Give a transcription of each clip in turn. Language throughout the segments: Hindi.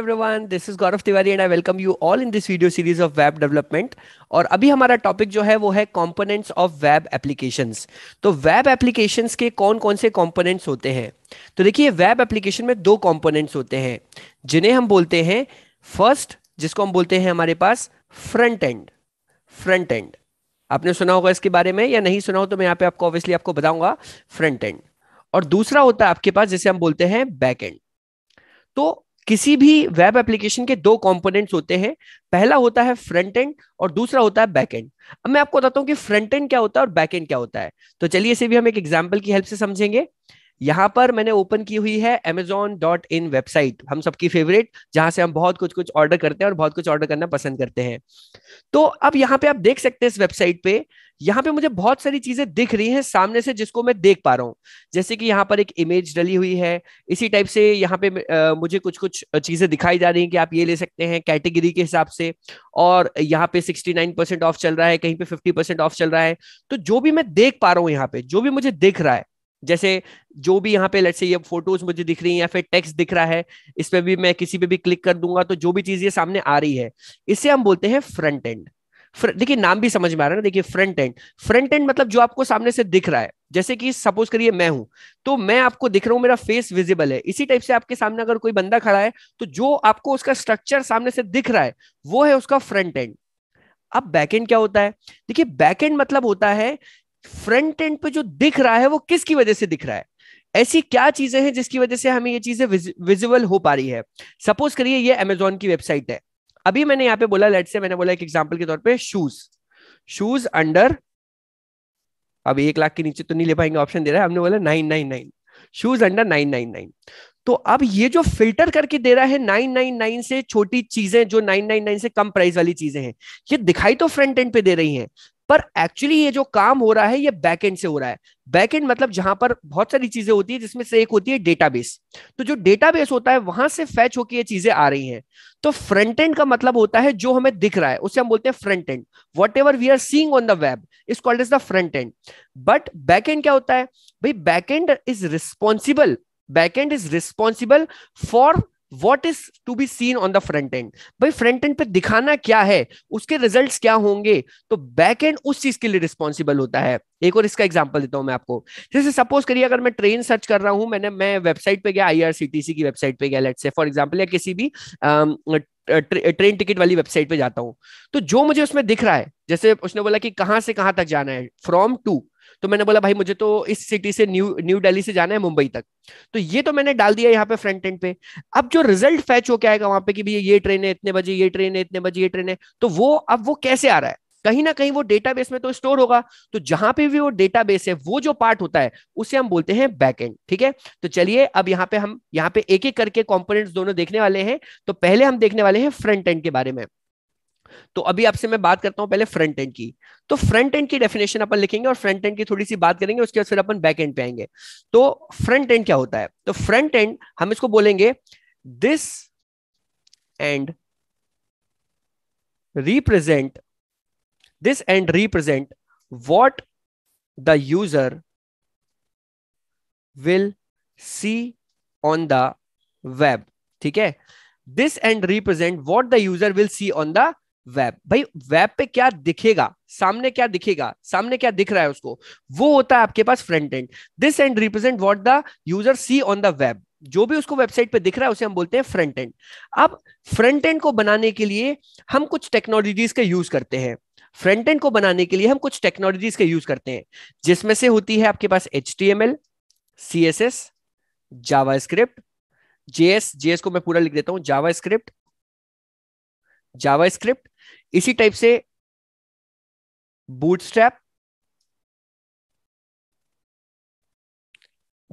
everyone this is Gaurav Tiwari and I welcome you all in this video series of web development और अभी हमारा टॉपिक जो है वो है कंपोनेंट्स ऑफ वेब एप्लीकेशंस तो वेब एप्लीकेशंस के कौन कौन से कंपोनेंट्स होते हैं तो देखिए वेब एप्लीकेशन में दो कंपोनेंट्स होते हैं जिन्हें हम बोलते हैं फर्स्ट जिसको हम बोलते हैं हमारे पास फ्रंट एंड फ्रंट एंड आपने सुना होगा इसके बारे में या नहीं सुना हो तो मैं यहाँ पे आपको ऑब्वियसली आपको बताऊंगा फ्रंट एंड और दूसरा होता है आपके पास जिसे हम बोलते हैं बैक एंड तो किसी भी वेब एप्लीकेशन के दो कंपोनेंट्स होते हैं पहला होता है फ्रंट एंड और दूसरा होता है बैक एंड अब मैं आपको बताता हूँ कि फ्रंट एंड क्या होता है और बैक एंड क्या होता है तो चलिए इसे भी हम एक एग्जाम्पल की हेल्प से समझेंगे यहाँ पर मैंने ओपन की हुई है एमेजोन डॉट इन वेबसाइट हम सबकी फेवरेट जहां से हम बहुत कुछ कुछ ऑर्डर करते हैं और बहुत कुछ ऑर्डर करना पसंद करते हैं तो अब यहाँ पे आप देख सकते हैं इस वेबसाइट पे यहाँ पे मुझे बहुत सारी चीजें दिख रही हैं सामने से जिसको मैं देख पा रहा हूँ जैसे कि यहाँ पर एक इमेज डली हुई है इसी टाइप से यहाँ पे मुझे कुछ कुछ चीजें दिखाई जा रही हैं कि आप ये ले सकते हैं कैटेगरी के हिसाब से और यहाँ पे 69 परसेंट ऑफ चल रहा है कहीं पे 50 परसेंट ऑफ चल रहा है तो जो भी मैं देख पा रहा हूँ यहाँ पे जो भी मुझे दिख रहा है जैसे जो भी यहाँ पे लेट से ये फोटोज मुझे दिख रही है या फिर टेक्स्ट दिख रहा है इस पर भी मैं किसी पे भी क्लिक कर दूंगा तो जो भी चीज ये सामने आ रही है इसे हम बोलते हैं फ्रंट एंड देखिए नाम भी समझ में आ रहा है ना देखिए फ्रंट एंड फ्रंट एंड मतलब जो आपको सामने से दिख रहा है जैसे कि सपोज करिए मैं हूं तो मैं आपको दिख रहा हूं मेरा फेस विजिबल है इसी टाइप से आपके सामने अगर कोई बंदा खड़ा है तो जो आपको उसका स्ट्रक्चर सामने से दिख रहा है वो है उसका फ्रंट एंड अब बैकएंड क्या होता है देखिए बैकएंड मतलब होता है फ्रंट एंड पे जो दिख रहा है वो किसकी वजह से दिख रहा है ऐसी क्या चीजें हैं जिसकी वजह से हमें ये चीजें विजुअल हो पा रही है सपोज करिए ये अमेजोन की वेबसाइट है अभी मैंने यहाँ पे बोला लेट से मैंने बोला एक एग्जांपल के तौर पे शूज शूज अंडर अब एक लाख के नीचे तो नहीं ले पाएंगे ऑप्शन दे रहा है हमने बोला nine nine nine shoes under nine nine nine तो अब ये जो फिल्टर करके दे रहा है नाइन नाइन नाइन से छोटी चीजें जो नाइन नाइन नाइन से कम प्राइस वाली चीजें हैं ये दिखाई तो फ्रंट एंड पे दे रही हैं पर एक्चुअली ये जो काम हो रहा है ये बैकएंड से हो रहा है बैकएंड मतलब जहां पर बहुत सारी चीजें होती है जिसमें से एक होती है डेटाबेस तो जो डेटाबेस होता है वहां से फैच होकर ये चीजें आ रही हैं तो फ्रंट एंड का मतलब होता है जो हमें दिख रहा है उसे हम बोलते हैं front end whatever we are seeing on the web is called is the front end but back end क्या होता है भाई back end is responsible back end is responsible for what is to be seen on the front end भाई फ्रंट एंड पे दिखाना क्या है उसके रिजल्ट क्या होंगे तो बैक एंड उस चीज के लिए रिस्पॉन्सिबल होता है एक और इसका एग्जाम्पल देता हूं मैं आपको जैसे सपोज करिए अगर मैं ट्रेन सर्च कर रहा हूं मैंने मैं वेबसाइट पे गया सी की वेबसाइट पे गया लेट से फॉर एग्जाम्पल या किसी भी um, ट्रेन टिकट वाली वेबसाइट पे जाता हूँ तो जो मुझे उसमें दिख रहा है जैसे उसने बोला कि कहां से कहां तक जाना है फ्रॉम टू तो मैंने बोला भाई मुझे तो इस सिटी से न्यू न्यू दिल्ली से जाना है मुंबई तक तो ये तो मैंने डाल दिया यहाँ पे फ्रंट एंड पे अब जो रिजल्ट फैच होकर आएगा वहां पे कि भैया ये ट्रेन है इतने बजे ये ट्रेन है इतने बजे ये ट्रेन है तो वो अब वो कैसे आ रहा है कहीं ना कहीं वो डेटाबेस में तो स्टोर होगा तो जहां पे भी वो डेटाबेस है वो जो पार्ट होता है उसे हम बोलते हैं बैकएंड ठीक है तो चलिए अब यहाँ पे हम यहाँ पे एक एक करके कंपोनेंट्स दोनों देखने वाले हैं तो पहले हम देखने वाले हैं फ्रंट एंड के बारे में तो अभी आपसे मैं बात करता हूं पहले फ्रंट एंड की तो फ्रंट एंड की डेफिनेशन अपन लिखेंगे और फ्रंट एंड की थोड़ी सी बात करेंगे उसके बाद फिर अपन बैक एंड पे आएंगे तो फ्रंट एंड क्या होता है तो फ्रंट एंड हम इसको बोलेंगे this end represent this end represent what the user will see on the web ठीक है this end represent what the user will see on the web भाई वेब पे क्या दिखेगा सामने क्या दिखेगा सामने क्या दिख रहा है उसको वो होता है आपके पास front end this end represent what the user see on the web जो भी उसको वेबसाइट पे दिख रहा है उसे हम बोलते हैं फ्रंट एंड अब फ्रंट एंड को बनाने के लिए हम कुछ टेक्नोलॉजीज का यूज करते हैं फ्रंट एंड को बनाने के लिए हम कुछ टेक्नोलॉजीज का यूज करते हैं जिसमें से होती है आपके पास H T M L C S S JavaScript JS JS को मैं पूरा लिख देता हूं जावा स्क्रिप्ट जावा स्क्रिप्ट इसी टाइप से बूटस्ट्रैप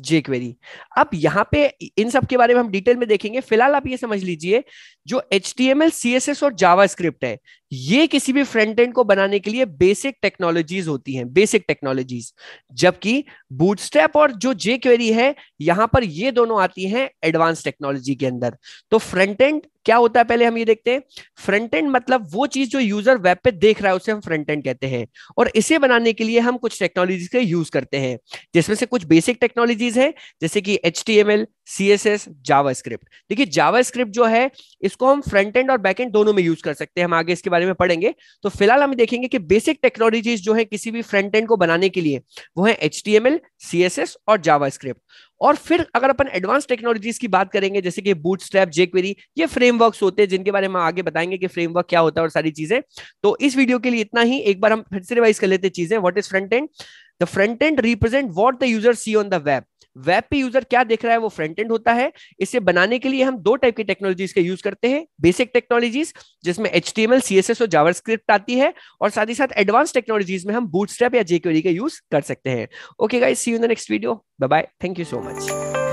जेक्वेरी अब यहां पे इन सब के बारे में हम डिटेल में देखेंगे फिलहाल आप ये समझ लीजिए जो H T M L C S S और जावा स्क्रिप्ट है ये किसी भी फ्रंट एंड को बनाने के लिए बेसिक टेक्नोलॉजीज होती हैं बेसिक टेक्नोलॉजीज जबकि बूटस्ट्रैप और जो जेक्वेरी है यहां पर ये दोनों आती हैं एडवांस टेक्नोलॉजी के अंदर तो फ्रंट एंड क्या होता है पहले हम ये देखते हैं फ्रंट एंड मतलब वो चीज जो यूजर वेब पे देख रहा है उसे हम फ्रंट एंड कहते हैं और इसे बनाने के लिए हम कुछ टेक्नोलॉजीज का यूज करते हैं जिसमें से कुछ बेसिक टेक्नोलॉजीज है जैसे कि H T M L C S S JavaScript देखिए जावा स्क्रिप्ट जो है इसको हम फ्रंट एंड और बैक एंड दोनों में यूज कर सकते हैं हम आगे इसके बारे में पढ़ेंगे तो फिलहाल हम देखेंगे कि बेसिक टेक्नोलॉजीज जो है किसी भी फ्रंट एंड को बनाने के लिए वो है H T M L C S S और जावा स्क्रिप्ट और फिर अगर अपन एडवांस टेक्नोलॉजीज की बात करेंगे जैसे कि बूट स्ट्रैप जेक्वेरी ये फ्रेमवर्क होते हैं जिनके बारे में आगे बताएंगे कि फ्रेमवर्क क्या होता है और सारी चीजें तो इस वीडियो के लिए इतना ही एक बार हम फिर से रिवाइज कर लेते चीजें what is front end the front end represent what the user see on the web web पे यूजर क्या देख रहा है वो फ्रंट एंड होता है इसे बनाने के लिए हम दो टाइप की टेक्नोलॉजीज का यूज करते हैं बेसिक टेक्नोलॉजीज जिसमें H T M L C S S और स्क्रिप्ट आती है और साथ ही साथ एडवांस टेक्नोलॉजीज में हम बूटस्ट्रैप या जेक्वेरी का यूज कर सकते हैं okay guys see you in the next video bye bye thank you so much